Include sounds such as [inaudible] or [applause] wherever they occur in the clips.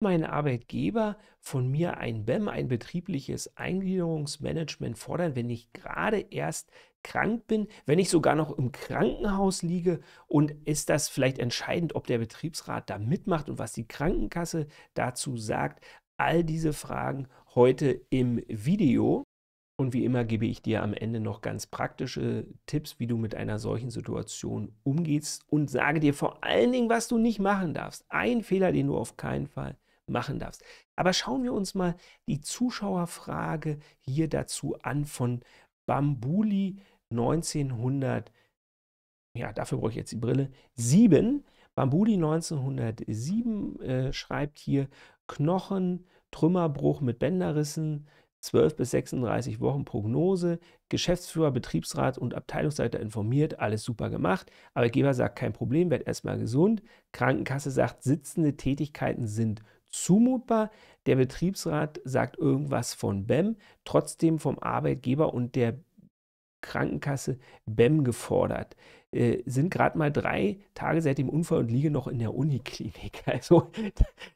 mein Arbeitgeber von mir ein BEM, ein betriebliches Eingliederungsmanagement fordern, wenn ich gerade erst krank bin, wenn ich sogar noch im Krankenhaus liege und ist das vielleicht entscheidend, ob der Betriebsrat da mitmacht und was die Krankenkasse dazu sagt. All diese Fragen heute im Video. Und wie immer gebe ich dir am Ende noch ganz praktische Tipps, wie du mit einer solchen Situation umgehst und sage dir vor allen Dingen, was du nicht machen darfst. Ein Fehler, den du auf keinen Fall machen darfst. Aber schauen wir uns mal die Zuschauerfrage hier dazu an von Bambuli 1900. Ja, dafür brauche ich jetzt die Brille. 7. Bambuli 1907 äh, schreibt hier Knochen, Trümmerbruch mit Bänderrissen, 12 bis 36 Wochen Prognose, Geschäftsführer, Betriebsrat und Abteilungsleiter informiert, alles super gemacht. Arbeitgeber sagt kein Problem, werd erstmal gesund. Krankenkasse sagt, sitzende Tätigkeiten sind zumutbar. Der Betriebsrat sagt irgendwas von BEM, trotzdem vom Arbeitgeber und der Krankenkasse BEM gefordert. Äh, sind gerade mal drei Tage seit dem Unfall und liege noch in der Uniklinik. [laughs] Also,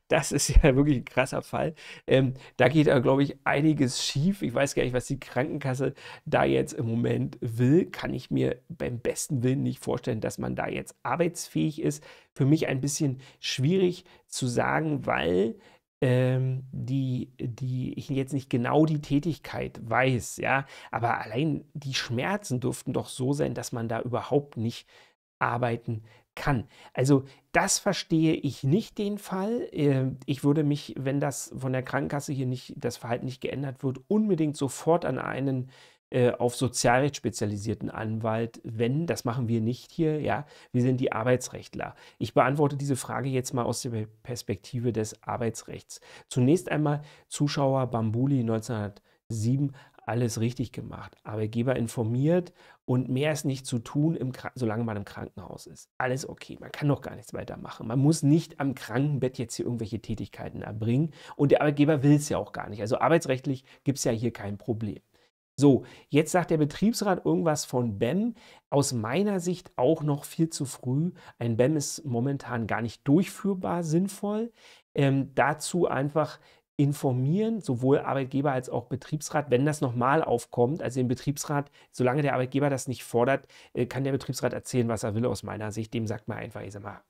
das ist ja wirklich ein krasser Fall. Ähm, da geht ja, glaube ich, einiges schief. Ich weiß gar nicht, was die Krankenkasse da jetzt im Moment will. Kann ich mir beim besten Willen nicht vorstellen, dass man da jetzt arbeitsfähig ist. Für mich ein bisschen schwierig zu sagen, weil ähm, die, die ich jetzt nicht genau die Tätigkeit weiß, ja, aber allein die Schmerzen dürften doch so sein, dass man da überhaupt nicht arbeiten kann. Also das verstehe ich nicht den Fall. Ähm, ich würde mich, wenn das von der Krankenkasse hier nicht das Verhalten nicht geändert wird, unbedingt sofort an einen äh, auf Sozialrecht spezialisierten Anwalt, wenn, das machen wir nicht hier, ja, wir sind die Arbeitsrechtler. Ich beantworte diese Frage jetzt mal aus der Perspektive des Arbeitsrechts. Zunächst einmal Zuschauer Bambuli 1907 alles richtig gemacht. Arbeitgeber informiert und mehr ist nicht zu tun, im, solange man im Krankenhaus ist. Alles okay, man kann noch gar nichts weitermachen. Man muss nicht am Krankenbett jetzt hier irgendwelche Tätigkeiten erbringen und der Arbeitgeber will es ja auch gar nicht. Also arbeitsrechtlich gibt es ja hier kein Problem. So, jetzt sagt der Betriebsrat irgendwas von BEM. Aus meiner Sicht auch noch viel zu früh. Ein BEM ist momentan gar nicht durchführbar sinnvoll. Ähm, dazu einfach informieren, sowohl Arbeitgeber als auch Betriebsrat, wenn das nochmal aufkommt. Also den Betriebsrat, solange der Arbeitgeber das nicht fordert, äh, kann der Betriebsrat erzählen, was er will aus meiner Sicht. Dem sagt man einfach, ich sag mal,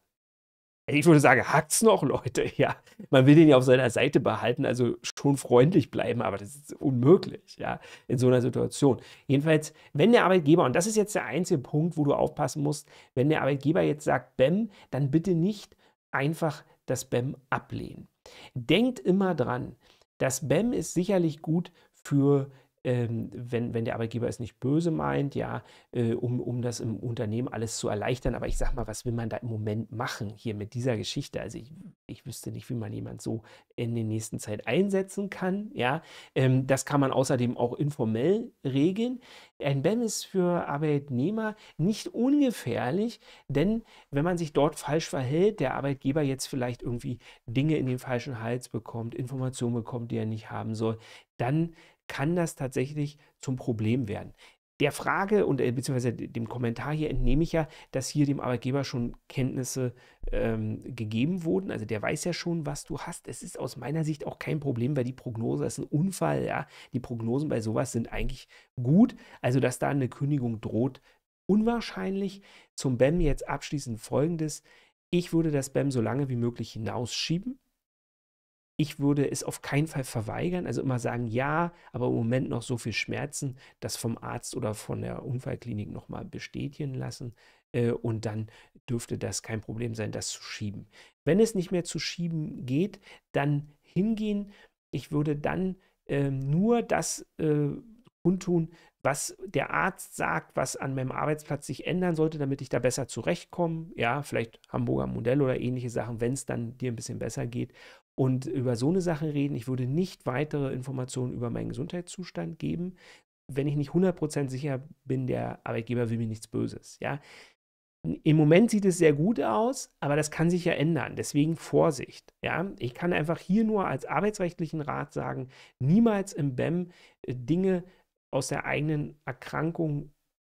ich würde sagen, hackt's noch, Leute. [laughs] Ja, man will den ja auf seiner Seite behalten, also schon freundlich bleiben, aber das ist unmöglich, ja, in so einer Situation. Jedenfalls, wenn der Arbeitgeber, und das ist jetzt der einzige Punkt, wo du aufpassen musst, wenn der Arbeitgeber jetzt sagt BEM, dann bitte nicht einfach das BEM ablehnen. Denkt immer dran, das BEM ist sicherlich gut für ähm, wenn, wenn der Arbeitgeber es nicht böse meint, ja, äh, um, um das im Unternehmen alles zu erleichtern. Aber ich sag mal, was will man da im Moment machen hier mit dieser Geschichte? Also ich, ich wüsste nicht, wie man jemand so in der nächsten Zeit einsetzen kann. Ja, ähm, das kann man außerdem auch informell regeln. Ein BEM ist für Arbeitnehmer nicht ungefährlich, denn wenn man sich dort falsch verhält, der Arbeitgeber jetzt vielleicht irgendwie Dinge in den falschen Hals bekommt, Informationen bekommt, die er nicht haben soll, dann kann das tatsächlich zum Problem werden. Der Frage und äh, beziehungsweise dem Kommentar hier entnehme ich ja, dass hier dem Arbeitgeber schon Kenntnisse ähm, gegeben wurden. Also der weiß ja schon, was du hast. Es ist aus meiner Sicht auch kein Problem, weil die Prognose ist ein Unfall. Ja? Die Prognosen bei sowas sind eigentlich gut. Also dass da eine Kündigung droht, unwahrscheinlich. Zum BEM jetzt abschließend Folgendes. Ich würde das BEM so lange wie möglich hinausschieben ich würde es auf keinen Fall verweigern, also immer sagen, ja, aber im Moment noch so viel Schmerzen, das vom Arzt oder von der Unfallklinik nochmal bestätigen lassen. Äh, und dann dürfte das kein Problem sein, das zu schieben. Wenn es nicht mehr zu schieben geht, dann hingehen. Ich würde dann äh, nur das äh, kundtun, was der Arzt sagt, was an meinem Arbeitsplatz sich ändern sollte, damit ich da besser zurechtkomme. Ja, vielleicht Hamburger Modell oder ähnliche Sachen, wenn es dann dir ein bisschen besser geht und über so eine Sache reden. Ich würde nicht weitere Informationen über meinen Gesundheitszustand geben, wenn ich nicht 100% sicher bin, der Arbeitgeber will mir nichts Böses. Ja? Im Moment sieht es sehr gut aus, aber das kann sich ja ändern. Deswegen Vorsicht. Ja? Ich kann einfach hier nur als arbeitsrechtlichen Rat sagen, niemals im BEM Dinge aus der eigenen Erkrankung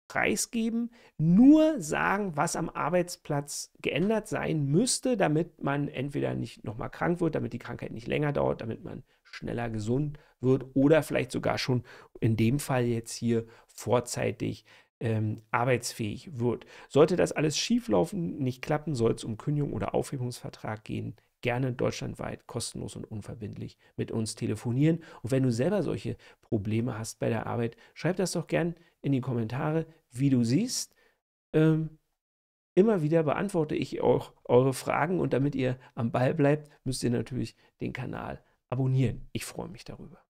preisgeben, nur sagen, was am Arbeitsplatz geändert sein müsste, damit man entweder nicht nochmal krank wird, damit die Krankheit nicht länger dauert, damit man schneller gesund wird oder vielleicht sogar schon in dem Fall jetzt hier vorzeitig ähm, arbeitsfähig wird. Sollte das alles schieflaufen, nicht klappen, soll es um Kündigung oder Aufhebungsvertrag gehen gerne deutschlandweit kostenlos und unverbindlich mit uns telefonieren. Und wenn du selber solche Probleme hast bei der Arbeit, schreib das doch gern in die Kommentare, wie du siehst. Ähm, immer wieder beantworte ich auch eure Fragen und damit ihr am Ball bleibt, müsst ihr natürlich den Kanal abonnieren. Ich freue mich darüber.